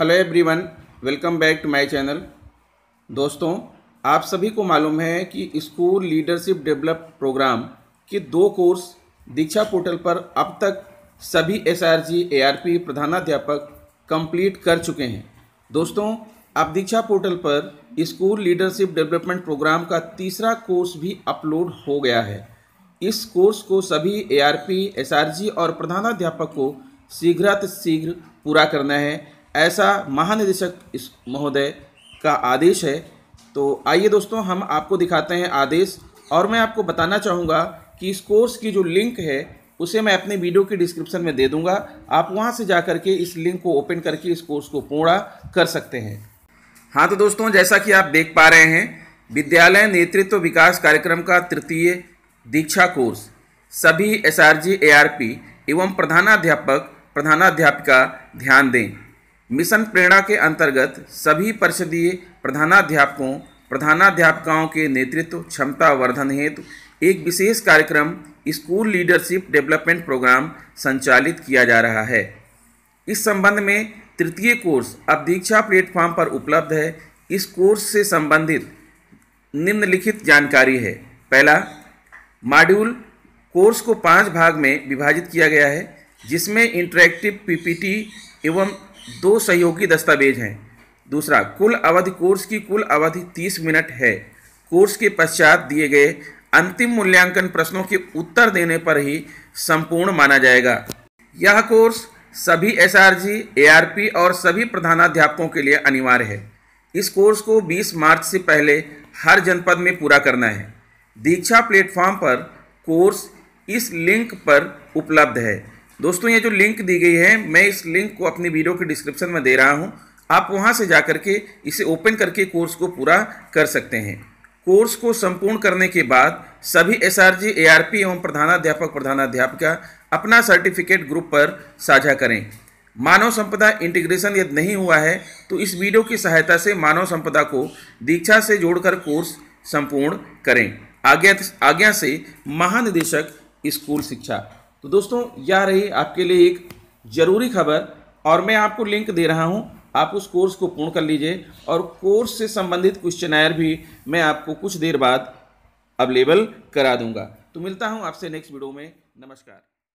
hello everyone welcome back to my channel दोस्तों आप सभी को मालूम है कि स्कूल लीडरशिप डेवलप प्रोग्राम के दो कोर्स दीक्षा पोर्टल पर अब तक सभी S R G A R P प्रधानाध्यापक कंप्लीट कर चुके हैं दोस्तों अब दीक्षा पोर्टल पर स्कूल लीडरशिप डेवलपमेंट प्रोग्राम का तीसरा कोर्स भी अपलोड हो गया है इस कोर्स को सभी A R P S R G और प्रधानाध्यापक को शीघ्रातिशीघ्र पूरा करना है ऐसा महानिदेशक इस महोदय का आदेश है तो आइए दोस्तों हम आपको दिखाते हैं आदेश और मैं आपको बताना चाहूँगा कि इस कोर्स की जो लिंक है उसे मैं अपने वीडियो की डिस्क्रिप्शन में दे दूँगा आप वहाँ से जा करके इस लिंक को ओपन करके इस कोर्स को पूरा कर सकते हैं हाँ तो दोस्तों जैसा कि आप देख पा रहे हैं विद्यालय नेतृत्व विकास कार्यक्रम का तृतीय दीक्षा कोर्स सभी एस एसआरजी एआरपी एवं प्रधानाध्यापक प्रधानाध्यापिका ध्यान दें मिशन प्रेरणा के अंतर्गत सभी परिषदीय प्रधानाध्यापकों प्रधानाध्यापकाओं के नेतृत्व क्षमता वर्धन हेतु एक विशेष कार्यक्रम स्कूल लीडरशिप डेवलपमेंट प्रोग्राम संचालित किया जा रहा है इस संबंध में तृतीय कोर्स अब दीक्षा प्लेटफॉर्म पर उपलब्ध है इस कोर्स से संबंधित निम्नलिखित जानकारी है पहला मॉड्यूल कोर्स को पांच भाग में विभाजित किया गया है जिसमें इंटरेक्टिव पीपीटी एवं दो सहयोगी दस्तावेज हैं दूसरा कुल अवधि कोर्स की कुल अवधि तीस मिनट है कोर्स के पश्चात दिए गए अंतिम मूल्यांकन प्रश्नों के उत्तर देने पर ही संपूर्ण माना जाएगा यह कोर्स सभी एसआरजी, एआरपी और सभी प्रधानाध्यापकों के लिए अनिवार्य है इस कोर्स को 20 मार्च से पहले हर जनपद में पूरा करना है दीक्षा प्लेटफॉर्म पर कोर्स इस लिंक पर उपलब्ध है दोस्तों ये जो लिंक दी गई है मैं इस लिंक को अपनी वीडियो के डिस्क्रिप्शन में दे रहा हूँ आप वहाँ से जा करके इसे ओपन करके कोर्स को पूरा कर सकते हैं कोर्स को संपूर्ण करने के बाद सभी S R G A R P एवं प्रधानाध्यापक प्रधानाध्यापिका अपना सर्टिफिकेट ग्रुप पर साझा करें मानव संपदा इंटीग्रेशन यदि नहीं हुआ है तो इस वीडियो की सहायता से मानव संपदा को दीक्षा से जोड़कर कोर्स संपूर्ण करें आज्ञा आज्ञा से महानिदेशक स्कूल शिक्षा तो दोस्तों यह रही आपके लिए एक ज़रूरी खबर और मैं आपको लिंक दे रहा हूँ आप उस कोर्स को पूर्ण कर लीजिए और कोर्स से संबंधित क्वेश्चन भी मैं आपको कुछ देर बाद अवेलेबल करा दूंगा तो मिलता हूँ आपसे नेक्स्ट वीडियो में नमस्कार